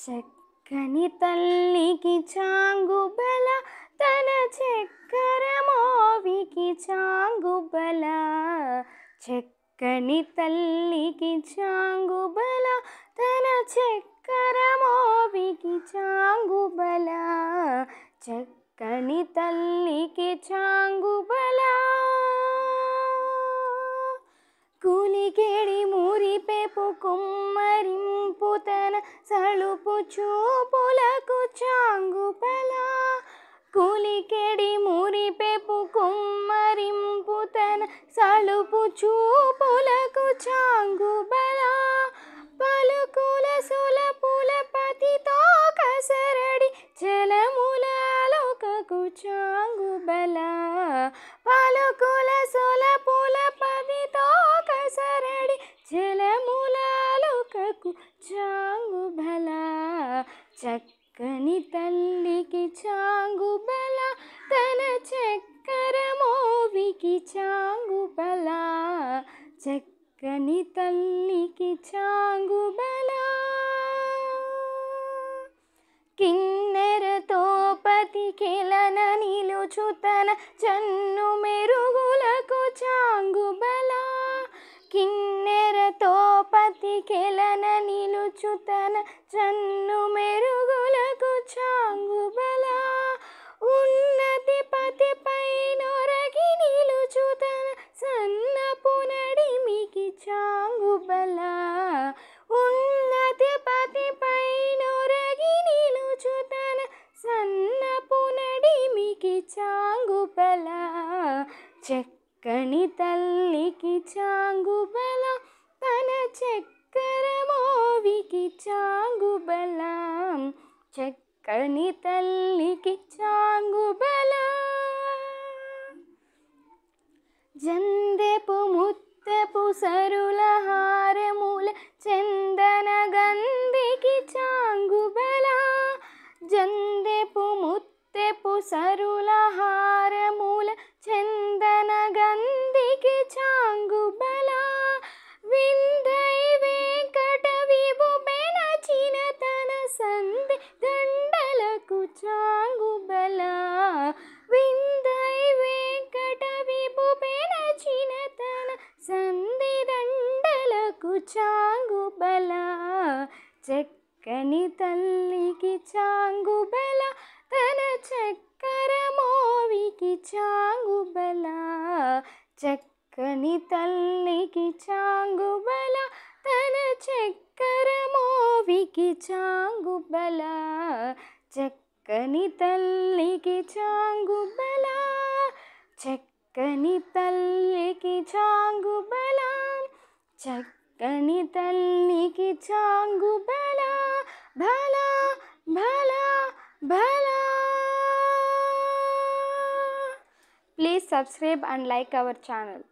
చక్కని తల్లికి చాంగు బల తన చక్కర మోవికి చాంగు బల చక్కని తల్లికి చాంగు బల తన చక్కర మోవికి చాంగు బల చక్కని తల్లికి చాంగు కూలికేడి నిలిపెపు కుమ్మరింపు తన సలుపు చూపులకు పల కులికెడి మురిపెపు కుమ్మరింపు తన సలుపు చూపు కాకకు చాంగు బల చక్కని తల్లికి చాంగు బల తన చక్కర మోవికి చాంగు బల చక్కని తల్లికి చాంగు బల కిన్నెరతో తోపతి కిలన నిలుచుతన చన్ను మెరుగుల తన జన్ను మెరుగులకు చాంగు బల ఉన్నతి పతి పైనొరగి నిలుచు తన సన్నపు నడిమికి చాంగు బల ఉన్నతి పతి పైనొరగి నిలుచు తన సన్నపు నడిమికి చాంగు చెక్కని తల్లికి చాంగు బల తన చెక్క చాంగు బలం చక్కని తల్లికి చాంగు బలం జందెపు ముత్తెపు సరుల హారముల చందన బల విందై వెంకట విపు పెనచిన తన సంధి దండలకు చాంగు బల చక్కని తల్లికి చాంగు బల తన చక్కర మోవికి చాంగు బల చక్కని తల్లికి చాంగు బల తన చక్కర మోవికి చాంగు బల చక్కని తల్లికి చాంగు బలా చక్కని తల్లికి చాంగు బలా చక్కని తల్లికి చాంగు బలా భలా భలా భలా please subscribe and like our channel